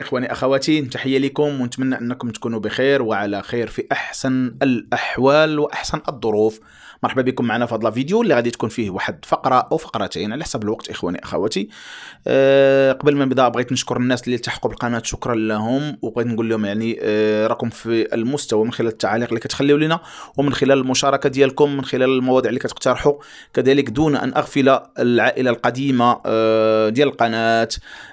اخواني اخواتي تحيه لكم ونتمنى انكم تكونوا بخير وعلى خير في احسن الاحوال واحسن الظروف مرحبا بكم معنا في هذا الفيديو اللي غادي تكون فيه واحد فقره او فقرتين على حسب الوقت اخواني اخواتي أه قبل ما نبدا بغيت نشكر الناس اللي التحقوا بالقناه شكرا لهم وبغيت نقول لهم يعني أه راكم في المستوى من خلال التعاليق اللي كتخليو لنا ومن خلال المشاركه ديالكم من خلال المواضيع اللي كتقترحوا كذلك دون ان اغفل العائله القديمه أه ديال القناه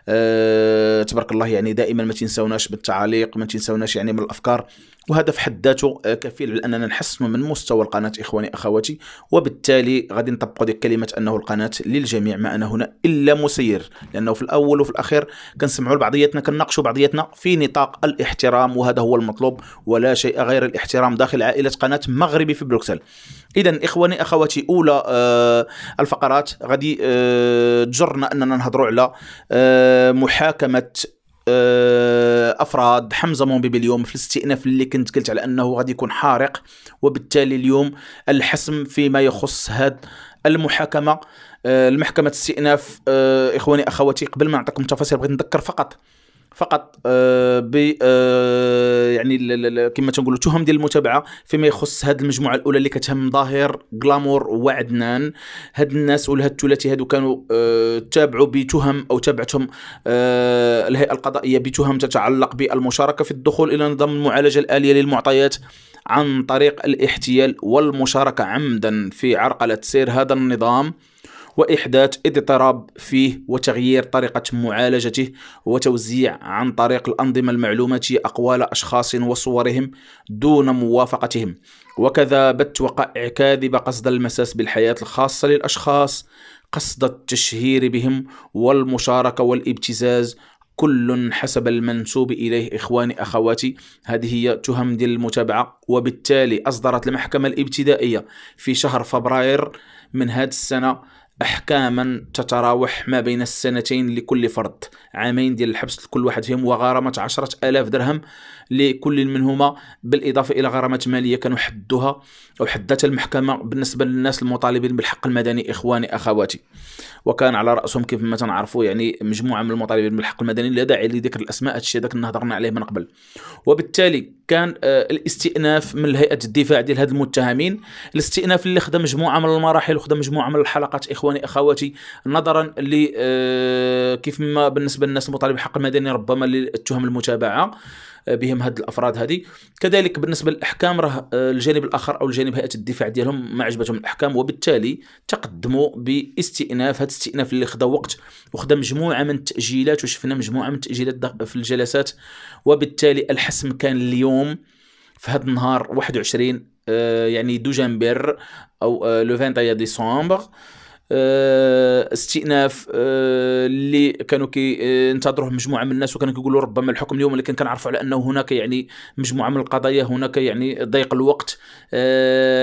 أه تبارك الله يعني دائما ما تنسوناش بالتعاليق ما تنسوناش يعني من الافكار وهذا في حد ذاته آه، كفيل باننا نحسن من مستوى القناه اخواني اخواتي وبالتالي غادي نطبقوا ديك كلمه انه القناه للجميع ما انا هنا الا مسير لانه في الاول وفي الاخير كنسمعوا لبعضياتنا كنناقشوا بعضياتنا في نطاق الاحترام وهذا هو المطلوب ولا شيء غير الاحترام داخل عائله قناه مغربي في بروكسل اذا اخواني اخواتي اولى آه الفقرات غادي آه تجرنا اننا نهضروا على آه محاكمه آه، افراد حمزه مومبي اليوم في الاستئناف اللي كنت قلت على انه غادي يكون حارق وبالتالي اليوم الحسم فيما يخص هذا المحاكمه المحكمه آه، استئناف آه، اخواني اخواتي قبل ما نعطيكم تفاصيل بغيت نذكر فقط فقط آه، ب آه، يعني كما تنقولوا تهم ديال المتابعه فيما يخص هذه المجموعه الاولى اللي كتهم ظاهر غلامور وعدنان هاد الناس ولا هاد الثلاثي هادو كانوا آه، تابعوا بتهم او تابعتهم الهيئه القضائيه بتهم تتعلق بالمشاركه في الدخول الى نظام المعالجه الاليه للمعطيات عن طريق الاحتيال والمشاركه عمدا في عرقله سير هذا النظام وإحداث اضطراب فيه وتغيير طريقة معالجته وتوزيع عن طريق الأنظمة المعلوماتية أقوال أشخاص وصورهم دون موافقتهم وكذا بث وقائع كاذبة قصد المساس بالحياة الخاصة للأشخاص قصد التشهير بهم والمشاركة والابتزاز كل حسب المنسوب إليه إخواني أخواتي هذه هي تهم ديال المتابعة وبالتالي أصدرت المحكمة الابتدائية في شهر فبراير من هذه السنة احكاما تتراوح ما بين السنتين لكل فرد عامين ديال الحبس لكل واحد فيهم وغرامه 10000 درهم لكل منهما بالاضافه الى غرامات ماليه كانوا حدها او حدتها المحكمه بالنسبه للناس المطالبين بالحق المدني اخواني اخواتي وكان على راسهم كيف ما تنعرفوا يعني مجموعه من المطالبين بالحق المدني لا داعي لذكر الاسماء هادشي داك اللي هضرنا عليه من قبل وبالتالي كان آه، الاستئناف من هيئه الدفاع ديال هاد المتهمين الاستئناف اللي خدا مجموعه من المراحل وخدم مجموعه من الحلقات اخواني اخواتي نظرا ل آه، كيف ما بالنسبه للناس المطالب بحق المدني ربما للتهم المتابعه بهم هاد الافراد هذه كذلك بالنسبه للاحكام راه آه، الجانب الاخر او الجانب هيئه الدفاع ديالهم ما عجبتهم الاحكام وبالتالي تقدموا باستئناف هذا الاستئناف اللي خدا وقت وخدا مجموعه من التاجيلات وشفنا مجموعه من التاجيلات في الجلسات وبالتالي الحسم كان اليوم في هذا النهار 21 آه، يعني دو او آه، لو 20 ديسمبر آه، استئناف آه، اللي كانوا كينتظروه آه، مجموعه من الناس وكانوا كيقولوا ربما الحكم اليوم لكن كنعرفوا على انه هناك يعني مجموعه من القضايا هناك يعني ضيق الوقت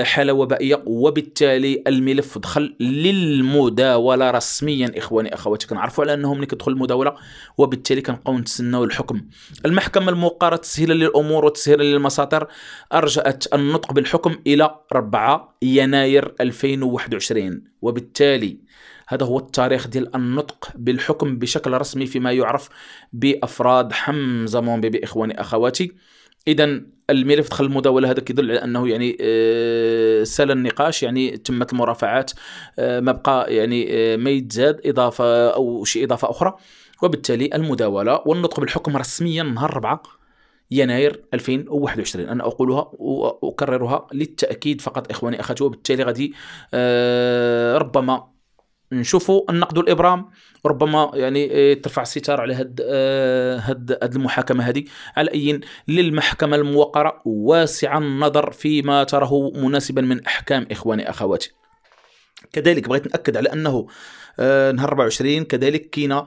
حاله وبائيه وبالتالي الملف دخل للمداوله رسميا اخواني اخواتي كنعرفوا على انه ملي كتدخل المداوله وبالتالي كنبقاو نتسناو الحكم المحكمه الموقره تسهيلا للامور وتسهيلا للمساطر ارجأت النطق بالحكم الى 4 يناير 2021 وبالتالي هذا هو التاريخ ديال النطق بالحكم بشكل رسمي فيما يعرف بافراد حمزه مومبي باخواني اخواتي اذا الملف دخل المداوله هذا كيدل على انه يعني آه، سال النقاش يعني تمت المرافعات آه، ما بقى يعني آه، ما يتزاد اضافه او شي اضافه اخرى وبالتالي المداوله والنطق بالحكم رسميا نهار 4 يناير 2021 انا اقولها واكررها للتاكيد فقط اخواني اخواتي وبالتالي غادي أه ربما نشوفوا النقد والابرام ربما يعني آه، ترفع الستار على هاد آه، هاد هاد المحاكمه هذه على اي للمحكمه الموقره واسع النظر فيما تراه مناسبا من احكام اخواني اخواتي كذلك بغيت ناكد على انه آه، نهار 24 كذلك كاينه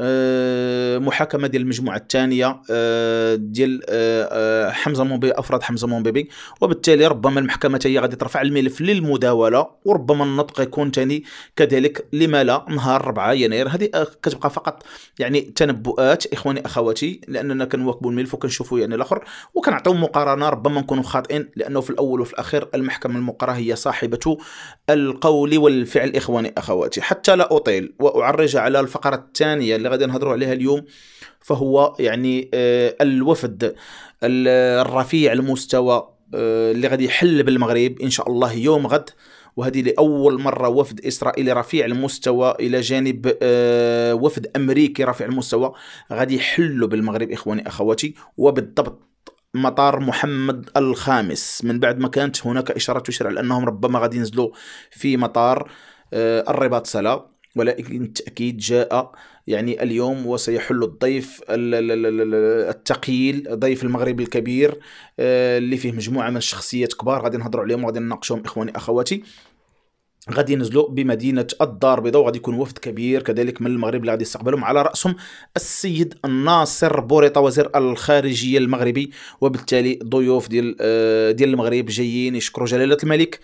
آه، محاكمه ديال المجموعه الثانيه آه، ديال آه، حمزه مومبي افراد حمزه مومبي وبالتالي ربما المحكمه هي غادي ترفع الملف للمداوله وربما النطق يكون ثاني كذلك لما لا نهار 4 يناير هذه كتبقى فقط يعني تنبؤات اخواني اخواتي لاننا كنواكبوا الملف وكنشوفوا يعني الاخر وكنعطيو مقارنه ربما نكونوا خاطئين لانه في الاول وفي الاخير المحكمه المقره هي صاحبه القول والفعل اخواني اخواتي حتى لا اطيل واعرج على الفقره الثانيه اللي غادي نهضروا عليها اليوم فهو يعني آه، الوفد الرفيع المستوى آه، اللي غادي يحل بالمغرب ان شاء الله يوم غد وهذه لأول مرة وفد إسرائيلي رفيع المستوى إلى جانب آه، وفد أمريكي رفيع المستوى غادي يحلوا بالمغرب إخواني أخواتي وبالضبط مطار محمد الخامس من بعد ما كانت هناك إشارة تشير على أنهم ربما غادي ينزلوا في مطار الرباط سلا ولكن التأكيد جاء يعني اليوم وسيحل الضيف الثقيل ضيف المغرب الكبير آه، اللي فيه مجموعه من الشخصيات كبار غادي نهضروا عليهم وغادي نناقشهم اخواني اخواتي غادي ينزلوا بمدينه الدار البيضاء وغادي يكون وفد كبير كذلك من المغرب اللي غادي يستقبلهم على راسهم السيد ناصر بوريطه وزير الخارجيه المغربي وبالتالي ضيوف ديال آه، ديال المغرب جايين يشكروا جلاله الملك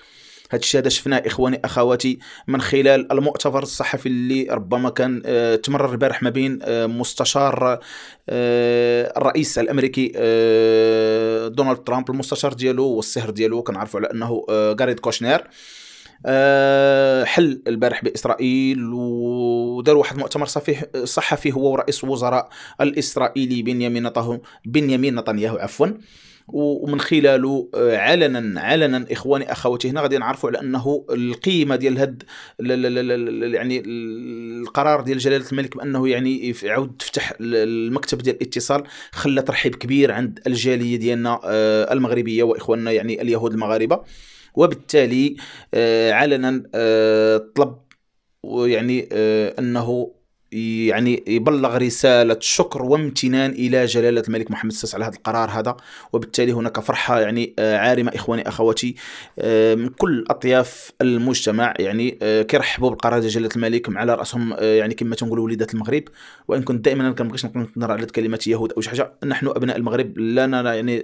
هذا الشيء هذا شفناه اخواني اخواتي من خلال المؤتمر الصحفي اللي ربما كان آه، تمرر البارح ما بين آه، مستشار آه، الرئيس الامريكي دونالد ترامب المستشار ديالو والسهر ديالو كنعرفوا على انه غاريد كوشنير حل البارح باسرائيل ودار واحد مؤتمر صحفي هو ورئيس وزراء الاسرائيلي بنيامين نتنياهو بنيامين نتنياهو عفوا ومن خلاله آه، علنا علنا اخواني اخواتي هنا غادي نعرفوا على انه القيمه ديال هاد يعني القرار ديال جلاله الملك بانه يعني عاود تفتح المكتب ديال الاتصال خلى ترحيب كبير عند الجاليه ديالنا آه، المغربيه واخواننا يعني اليهود المغاربه وبالتالي آه، علنا طلب ويعني انه يعني يبلغ رسالة شكر وامتنان إلى جلالة الملك محمد السادس على هذا القرار هذا وبالتالي هناك فرحة يعني آه، عارمة إخواني أخواتي آه، من كل أطياف المجتمع يعني آه، كيرحبوا بالقرار ديال جلالة الملك على رأسهم يعني كما تنقولوا وليدات المغرب وإن كنت دائما ما كنبغيش نرى على كلمة يهود أو شي حاجة نحن أبناء المغرب لا نرى يعني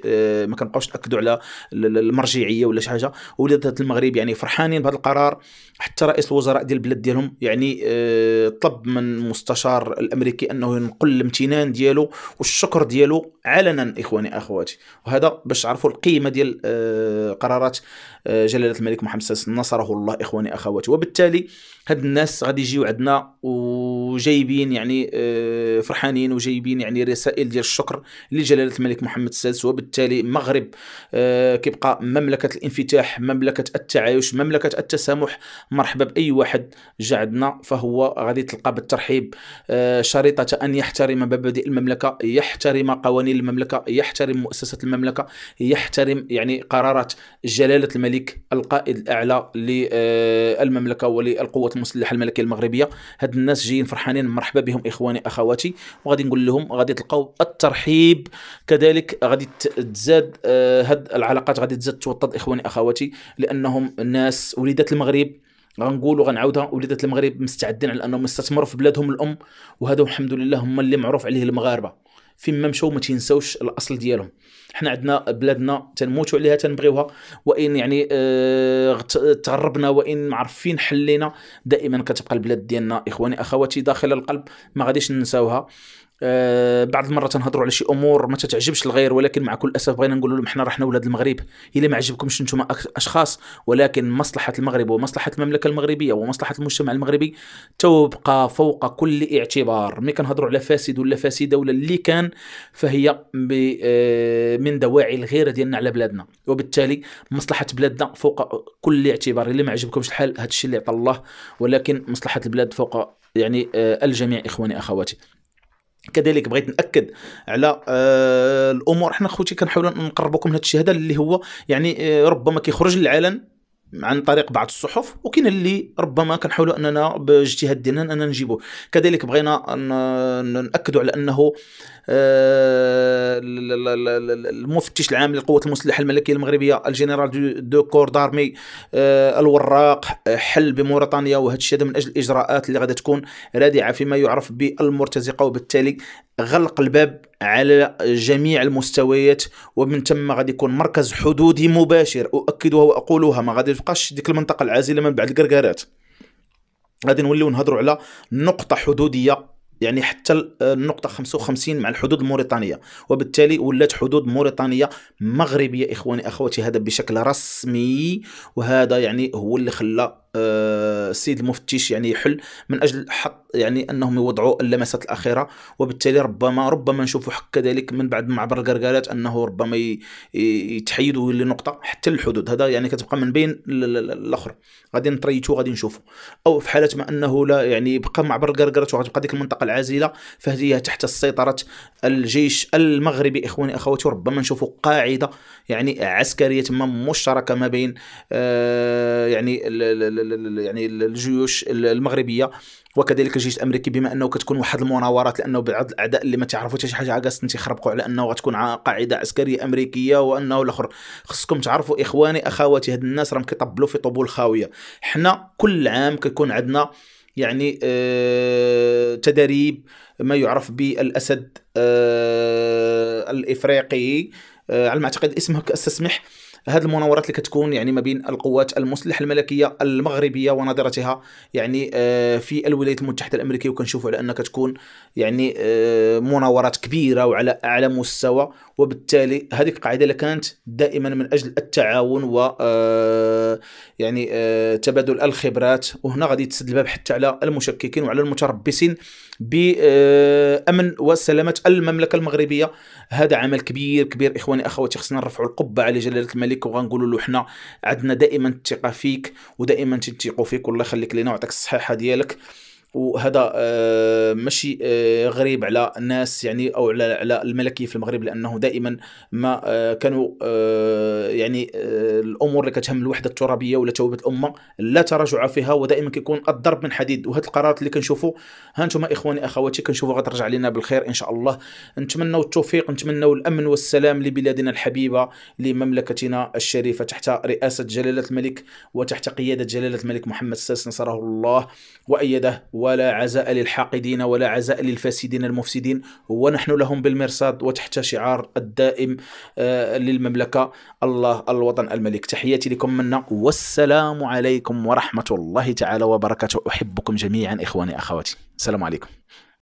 ما كنبقاوش نأكدوا على المرجعية ولا شي حاجة وليدات المغرب يعني فرحانين بهذا القرار حتى رئيس الوزراء ديال البلاد ديالهم يعني طلب من المستشار الامريكي انه ينقل الامتنان ديالو والشكر ديالو علنا اخواني اخواتي وهذا باش تعرفوا القيمه ديال آه، قرارات آه، جلاله الملك محمد السادس نصره الله اخواني اخواتي وبالتالي هاد الناس غادي يجيو عندنا وجايبين يعني آه، فرحانين وجايبين يعني رسائل ديال الشكر لجلاله الملك محمد السادس وبالتالي المغرب آه، كيبقى مملكه الانفتاح مملكه التعايش مملكه التسامح مرحبا باي واحد جا عندنا فهو غادي تلقى بالترحيب آه، شريطه ان يحترم مبادئ المملكه يحترم قوانين المملكه يحترم مؤسسه المملكه يحترم يعني قرارات جلاله الملك القائد الاعلى للمملكه وللقوه القوات المسلحه الملكيه المغربيه هاد الناس جايين فرحانين مرحبا بهم اخواني اخواتي وغادي نقول لهم غادي تلقاو الترحيب كذلك غادي تزاد آه، هاد العلاقات غادي تزاد توطد اخواني اخواتي لانهم ناس وليدات المغرب غنقول وغنعاودها وليدات المغرب مستعدين على انهم يستثمروا في بلادهم الام وهذا الحمد لله هما اللي معروف عليه المغاربه فين ما مشاو ما تنساوش الاصل ديالهم حنا عندنا بلادنا تنموتوا عليها تنبغيوها وان يعني آه تغربنا وان معرفين حلينا دائما كتبقى البلاد ديالنا اخواني اخواتي داخل القلب ما غاديش ننساوها آه بعض المرات تنهضروا على شي امور ما تتعجبش الغير ولكن مع كل اسف بغينا نقول لهم حنا راحنا ولاد المغرب الا ما عجبكمش انتم اشخاص ولكن مصلحه المغرب ومصلحه المملكه المغربيه ومصلحه المجتمع المغربي تبقى فوق كل اعتبار ملي كنهضروا على فاسد ولا فاسده ولا اللي كان فهي آه، من دواعي الغيره ديالنا على بلادنا وبالتالي مصلحه بلادنا فوق كل اعتبار الا ما عجبكمش الحال هذا الشيء اللي عطى الله ولكن مصلحه البلاد فوق يعني آه، الجميع اخواني اخواتي كذلك بغيت ناكد على آه، الامور حنا خوتي كنحاولوا نقربوكم لهذا الشيء هذا اللي هو يعني آه، ربما كيخرج للعلن عن طريق بعض الصحف وكاين اللي ربما كنحاولوا اننا باجتهاد ديالنا اننا نجيبوه كذلك بغينا ناكدوا على انه آه، المفتش العام للقوات المسلحه الملكيه المغربيه الجنرال دو كور دارمي آه، الوراق آه، حل بموريتانيا وهذا الشيء هذا من اجل الاجراءات اللي غادي تكون رادعه فيما يعرف بالمرتزقه وبالتالي غلق الباب على جميع المستويات ومن ثم غادي يكون مركز حدودي مباشر اؤكدها واقولها ما غادي تبقاش ديك المنطقه العازله من بعد الكركارات غادي نوليو نهضروا على نقطه حدوديه يعني حتى آه، النقطة 55 مع الحدود الموريتانية وبالتالي ولات حدود موريتانية مغربية إخواني أخواتي هذا بشكل رسمي وهذا يعني هو اللي خلى السيد آه، المفتش يعني يحل من اجل حق يعني انهم يوضعوا اللمسات الاخيره وبالتالي ربما ربما نشوفوا حق كذلك من بعد معبر القرقالات انه ربما يتحيدوا لنقطه حتى الحدود هذا يعني كتبقى من بين الاخر غادي نطريتو غادي نشوفوا او في حاله ما انه لا يعني بقى معبر القرقالات وغتبقى ديك المنطقه العازله فهي تحت سيطره الجيش المغربي اخواني اخواتي ربما نشوفوا قاعده يعني عسكريه تما مشتركه ما بين آه يعني يعني الجيوش المغربيه وكذلك الجيش الامريكي بما انه كتكون واحد المناورات لانه بعض الاعداء اللي ما تعرفوا حتى شي حاجه انت تيخربقوا على انه غتكون قاعده عسكريه امريكيه وانه الاخر خصكم تعرفوا اخواني اخواتي هاد الناس راهم كيطبلوا في طبول خاويه حنا كل عام كيكون عندنا يعني آه تدريب ما يعرف بالاسد آه الافريقي آه على ما اعتقد اسمه كاستسمح هذه المناورات اللي كتكون يعني ما بين القوات المسلحه الملكيه المغربيه ونظرتها يعني آه، في الولايات المتحده الامريكيه وكنشوفوا على ان كتكون يعني آه، مناورات كبيره وعلى اعلى مستوى وبالتالي هذه القاعده اللي كانت دائما من اجل التعاون و آه، يعني آه، تبادل الخبرات وهنا غادي تسد الباب حتى على المشككين وعلى المتربصين بامن آه، وسلامه المملكه المغربيه هذا عمل كبير كبير اخواني اخواتي خصنا نرفعوا القبه على جلاله الملك وغنقولوا له حنا عندنا دائما الثقه فيك ودائما تنتيقوا فيك والله يخليك لنا ويعطيك الصحيحه ديالك وهذا آه، ماشي آه، غريب على الناس يعني او على على الملكيه في المغرب لانه دائما ما آه، كانوا يعني الامور اللي كتهم الوحده الترابيه ولا توبه الامه لا تراجع فيها ودائما كيكون الضرب من حديد وهذه القرارات اللي كنشوفوا ها انتم اخواني اخواتي كنشوفوا غترجع لنا بالخير ان شاء الله نتمنوا التوفيق نتمنوا الامن والسلام لبلادنا الحبيبه لمملكتنا الشريفه تحت رئاسه جلاله الملك وتحت قياده جلاله الملك محمد السادس نصره الله وايده ولا عزاء للحاقدين ولا عزاء للفاسدين المفسدين ونحن لهم بالمرصاد وتحت شعار الدائم آه، للمملكة الله الوطن الملك تحياتي لكم منا والسلام عليكم ورحمة الله تعالى وبركاته أحبكم جميعا إخواني أخواتي السلام عليكم